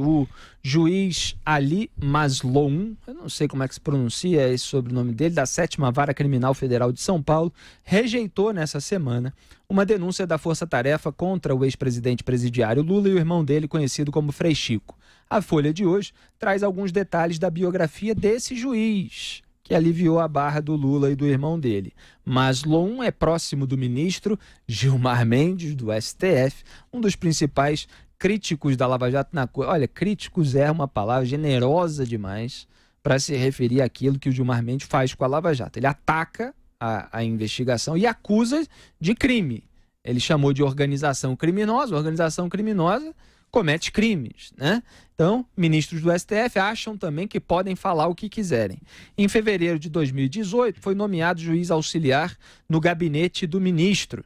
o juiz Ali Maslon, eu não sei como é que se pronuncia esse sobrenome dele, da Sétima Vara Criminal Federal de São Paulo, rejeitou nessa semana uma denúncia da Força Tarefa contra o ex-presidente presidiário Lula e o irmão dele, conhecido como Freixico. A Folha de hoje traz alguns detalhes da biografia desse juiz que aliviou a barra do Lula e do irmão dele. Mas Lon é próximo do ministro Gilmar Mendes, do STF, um dos principais críticos da Lava Jato na coisa. Olha, críticos é uma palavra generosa demais para se referir àquilo que o Gilmar Mendes faz com a Lava Jato. Ele ataca a, a investigação e acusa de crime. Ele chamou de organização criminosa. Organização criminosa comete crimes, né? Então, ministros do STF acham também que podem falar o que quiserem. Em fevereiro de 2018, foi nomeado juiz auxiliar no gabinete do ministro.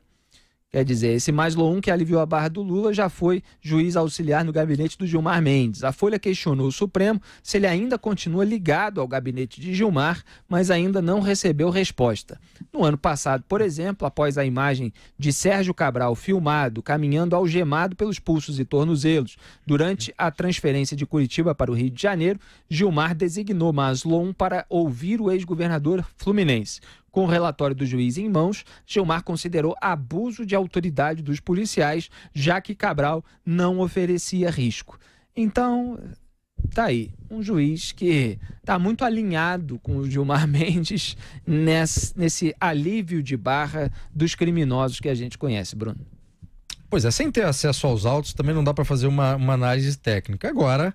Quer dizer, esse Maslow 1 que aliviou a barra do Lula já foi juiz auxiliar no gabinete do Gilmar Mendes. A Folha questionou o Supremo se ele ainda continua ligado ao gabinete de Gilmar, mas ainda não recebeu resposta. No ano passado, por exemplo, após a imagem de Sérgio Cabral filmado caminhando algemado pelos pulsos e tornozelos durante a transferência de Curitiba para o Rio de Janeiro, Gilmar designou Maslow 1 para ouvir o ex-governador fluminense. Com o relatório do juiz em mãos, Gilmar considerou abuso de autoridade dos policiais, já que Cabral não oferecia risco. Então, tá aí, um juiz que tá muito alinhado com o Gilmar Mendes nesse, nesse alívio de barra dos criminosos que a gente conhece, Bruno. Pois é, sem ter acesso aos autos também não dá para fazer uma, uma análise técnica. Agora,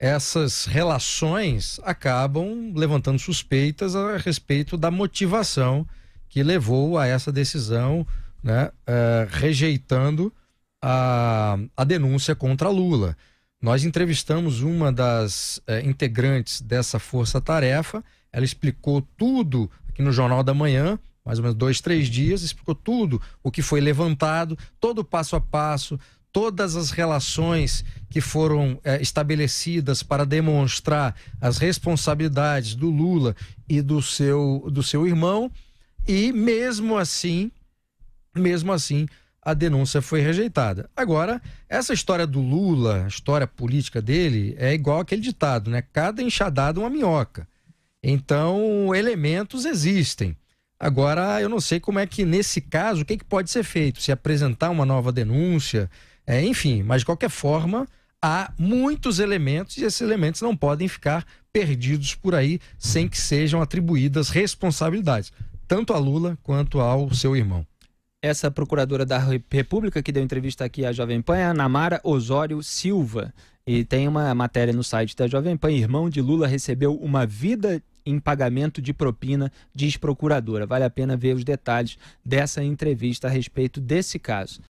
essas relações acabam levantando suspeitas a respeito da motivação que levou a essa decisão, né, uh, rejeitando a, a denúncia contra Lula. Nós entrevistamos uma das uh, integrantes dessa força-tarefa, ela explicou tudo aqui no Jornal da Manhã, mais ou menos dois, três dias, explicou tudo o que foi levantado, todo o passo a passo todas as relações que foram é, estabelecidas para demonstrar as responsabilidades do Lula e do seu, do seu irmão, e mesmo assim, mesmo assim, a denúncia foi rejeitada. Agora, essa história do Lula, a história política dele, é igual aquele ditado, né? Cada enxadado uma minhoca. Então, elementos existem. Agora, eu não sei como é que, nesse caso, o que, é que pode ser feito? Se apresentar uma nova denúncia, é, enfim, mas de qualquer forma, há muitos elementos e esses elementos não podem ficar perdidos por aí sem que sejam atribuídas responsabilidades, tanto a Lula quanto ao seu irmão. Essa procuradora da República que deu entrevista aqui à Jovem Pan é a Namara Osório Silva. E tem uma matéria no site da Jovem Pan. Irmão de Lula recebeu uma vida em pagamento de propina, diz procuradora. Vale a pena ver os detalhes dessa entrevista a respeito desse caso.